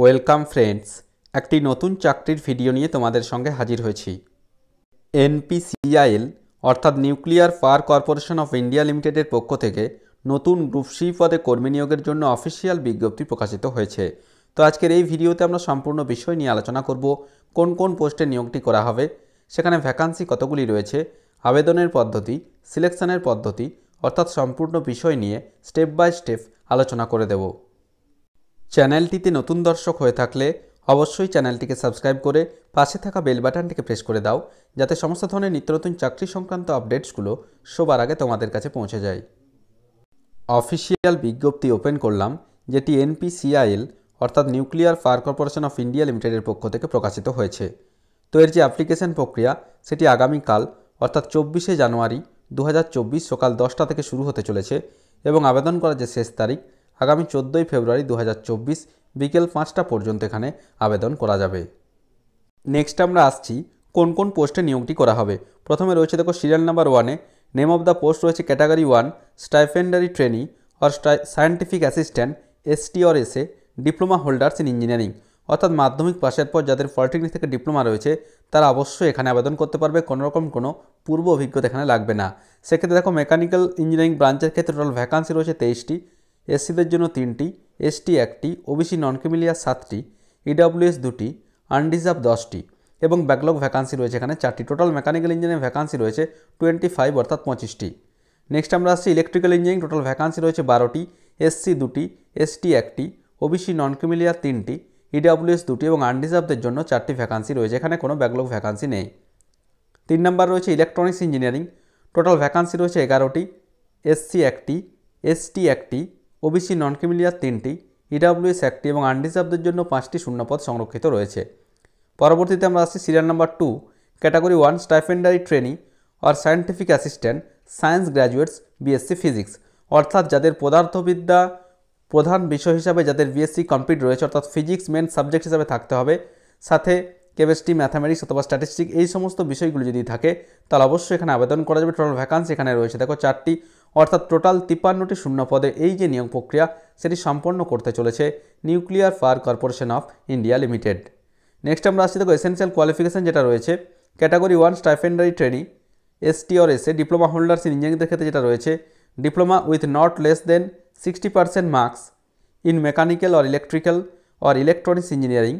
welcome friends একটি নতুন চাকরির ভিডিও নিয়ে তোমাদের সঙ্গে হাজির হয়েছি এনপিসিআইএল অর্থাৎ nuclear power corporation of India লিমিটেডের পক্ষ থেকে নতুন গ্রুপ সি পদে কর্মী নিয়োগের জন্য অফিসিয়াল বিজ্ঞপ্তি প্রকাশিত হয়েছে তো আজকের এই ভিডিওতে আমরা সম্পূর্ণ বিষয় নিয়ে আলোচনা করব কোন কোন পোস্টে নিয়োগটি করা হবে সেখানে ভ্যাকান্সি কতগুলি রয়েছে আবেদনের পদ্ধতি সিলেকশনের পদ্ধতি অর্থাৎ সম্পূর্ণ বিষয় নিয়ে স্টেপ বাই স্টেপ আলোচনা করে দেব চ্যানেলটিতে নতুন দর্শক হয়ে থাকলে অবশ্যই চ্যানেলটিকে সাবস্ক্রাইব করে পাশে থাকা বেল বাটনটিকে প্রেস করে দাও যাতে সমস্ত ধরনের নিত্যনতুন চাকরি সংক্রান্ত আপডেটসগুলো সবার আগে তোমাদের কাছে পৌঁছে যায় অফিসিয়াল বিজ্ঞপ্তি ওপেন করলাম যেটি এনপিসিআইএল অর্থাৎ nuclear fire corporation of India লিমিটেডের পক্ষ থেকে প্রকাশিত হয়েছে তো এর যে অ্যাপ্লিকেশন প্রক্রিয়া সেটি আগামীকাল অর্থাৎ চব্বিশে জানুয়ারি দু সকাল দশটা থেকে শুরু হতে চলেছে এবং আবেদন করার যে শেষ তারিখ আগামী চোদ্দোই ফেব্রুয়ারি দু বিকেল পাঁচটা পর্যন্ত এখানে আবেদন করা যাবে নেক্সট আমরা আসছি কোন কোন পোস্টে নিয়োগটি করা হবে প্রথমে রয়েছে দেখো সিরিয়াল নাম্বার ওয়ানে নেম অব দ্য পোস্ট রয়েছে category one stipendiary trainee or scientific assistant ST or SA diploma holders in engineering অর্থাৎ মাধ্যমিক পাশের পর যাদের পলিটেকনিক থেকে ডিপ্লোমা রয়েছে তারা অবশ্যই এখানে আবেদন করতে পারবে কোনোরকম কোনো পূর্ব অভিজ্ঞতা এখানে লাগবে না সেক্ষেত্রে দেখো মেকানিক্যাল ইঞ্জিনিয়ারিং ব্রাঞ্চের ক্ষেত্রে টোটাল ভ্যাকান্সি রয়েছে তেইশটি এসসিদের জন্য তিনটি এসটি একটি ওবিসি নন ক্রিমিলিয়ার সাতটি ইডাব্লিউএস দুটি আনডিজার্ভ দশটি এবং ব্যাকলগ ভ্যাকান্সি রয়েছে এখানে চারটি টোটাল মেকানিক্যাল ইঞ্জিনিয়ারিং ভ্যাকান্সি রয়েছে টোয়েন্টি ফাইভ অর্থাৎ পঁচিশটি নেক্সট আমরা আসছি ইলেকট্রিক্যাল ইঞ্জিনিয়ারিং টোটাল ভ্যাকান্সি রয়েছে বারোটি এসসি দুটি এসটি একটি ওবিসি নন ক্রিমিলিয়ার তিনটি ইডাব্লিউএস দুটি এবং আনরিজার্ভদের জন্য চারটি ভ্যাকান্সি রয়েছে এখানে কোনো ব্যাকলগ ভ্যাকান্সি নেই তিন নম্বর রয়েছে ইলেকট্রনিক্স ইঞ্জিনিয়ারিং টোটাল ভ্যাকান্সি রয়েছে এগারোটি এসসি একটি এসটি একটি ওবিসি নন ক্রিমিলিয়ার তিনটি ইডাব্লিউএস e একটি এবং আনরিজার্ভদের জন্য পাঁচটি শূন্যপদ সংরক্ষিত রয়েছে পরবর্তীতে আমরা আসছি serial number two category one stipendiary trainee or scientific assistant science graduates BSc physics অর্থাৎ যাদের পদার্থবিদ্যা প্রধান বিষয় হিসাবে যাদের বিএসসি কমপ্লিট রয়েছে অর্থাৎ ফিজিক্স মেন সাবজেক্ট হিসাবে থাকতে হবে সাথে কেমিস্ট্রি ম্যাথামেটিক্স অথবা স্ট্যাটিস্টিক এই সমস্ত বিষয়গুলো যদি থাকে তাহলে অবশ্যই এখানে আবেদন করা যাবে টোটাল ভ্যাকান্সি এখানে রয়েছে দেখো চারটি অর্থাৎ টোটাল তিপ্পান্নটি শূন্য পদে এই যে নিয়োগ প্রক্রিয়া সেটি সম্পন্ন করতে চলেছে nuclear fire corporation of India limited next আমরা আসছি দেখো এসেন্সিয়াল কোয়ালিফিকেশান যেটা রয়েছে category one stipendiary trainee ST or SA diploma holders in ইঞ্জিনিয়ারিংয়ের ক্ষেত্রে যেটা রয়েছে diploma with not less than sixty percent marks in mechanical or electrical or electronics engineering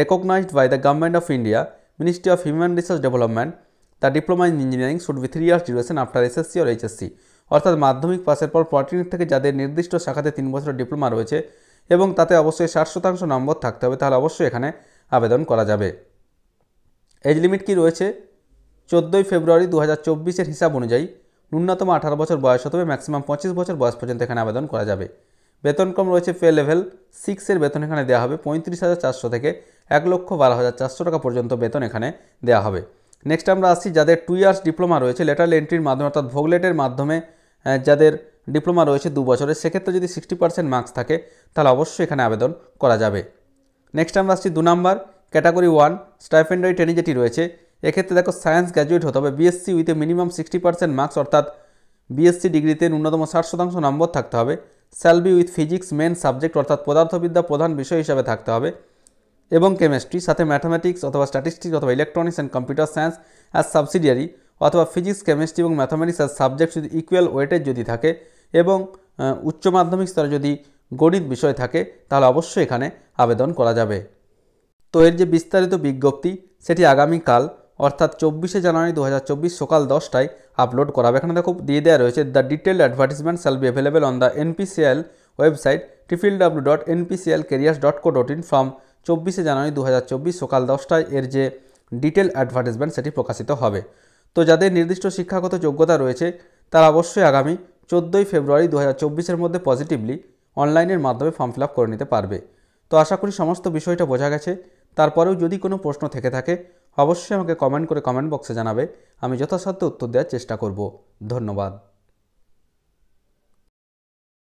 recognized by the Government of India, Ministry of Human Resource Development, the diploma in engineering should be three years duration after SSC or HSC অর্থাৎ মাধ্যমিক পাশের পর polytechnic থেকে যাদের নির্দিষ্ট শাখাতে তিন বছরের ডিপ্লোমা রয়েছে এবং তাতে অবশ্যই ষাট শতাংশ নম্বর থাকতে হবে তাহলে অবশ্যই এখানে আবেদন করা যাবে এজ লিমিট কি রয়েছে চোদ্দোই ফেব্রুয়ারি দু হাজার হিসাব অনুযায়ী ন্যূনতম আঠারো বছর বয়স হতে হবে ম্যাক্সিমাম পঁচিশ বছর বয়স পর্যন্ত এখানে আবেদন করা যাবে বেতন কম রয়েছে পে লেভেল সিক্সের বেতন এখানে দেওয়া হবে পঁয়ত্রিশ হাজার চারশো থেকে এক লক্ষ বারো হাজার চারশো টাকা পর্যন্ত বেতন এখানে দেওয়া হবে নেক্সট আমরা আসছি যাদের টু ইয়ার্স ডিপ্লোমা রয়েছে লেটার এন্ট্রির মাধ্যমে অর্থাৎ ভোগলেটের মাধ্যমে যাদের ডিপ্লোমা রয়েছে দু বছরের সেক্ষেত্রে যদি সিক্সটি পার্সেন্ট মার্কস থাকে তাহলে অবশ্যই এখানে আবেদন করা যাবে নেক্সট আমরা আসছি দু number category one stipendiary training যেটি রয়েছে এক্ষেত্রে দেখো সায়েন্স গ্র্যাজুয়েট হতে হবে BSc with minimum sixty percent marks অর্থাৎ বিএসসি ডিগ্রিতে ন্যূনতম ষাট শতাংশ নম্বর থাকতে হবে shall be with physics main subject অর্থাৎ পদার্থবিদ্যা প্রধান বিষয় হিসাবে থাকতে হবে এবং কেমিস্ট্রি সাথে ম্যাথামেটিক্স অথবা স্ট্যাটিস্টিক্স অথবা electronics and computer science as subsidiary অথবা ফিজিক্স কেমিস্ট্রি এবং ম্যাথামেটিক্স অ্যাজ সাবজেক্ট যদি ইকুয়াল ওয়েটের যদি থাকে এবং উচ্চ মাধ্যমিক স্তরে যদি গণিত বিষয় থাকে তাহলে অবশ্যই এখানে আবেদন করা যাবে তো এর যে বিস্তারিত বিজ্ঞপ্তি সেটি আগামীকাল অর্থাৎ চব্বিশে জানুয়ারি দু সকাল দশটায় আপলোড করা হবে এখানে দেখো দিয়ে দেওয়া রয়েছে the detail advertisement shall be available on the NPCIL website triple W dot NPCIL careers dot co dot in from চব্বিশে জানুয়ারি দু সকাল দশটায় এর যে ডিটেল অ্যাডভার্টিসমেন্ট সেটি প্রকাশিত হবে তো যাদের নির্দিষ্ট শিক্ষাগত যোগ্যতা রয়েছে তারা অবশ্যই আগামী চোদ্দোই ফেব্রুয়ারি দু হাজার মধ্যে পজিটিভলি অনলাইনের মাধ্যমে ফর্ম ফিল করে নিতে পারবে তো আশা করি সমস্ত বিষয়টা বোঝা গেছে তারপরেও যদি কোনো প্রশ্ন থেকে থাকে অবশ্যই আমাকে কমেন্ট করে কমেন্ট বক্সে জানাবে আমি যথাসাধ্য উত্তর দেওয়ার চেষ্টা করব ধন্যবাদ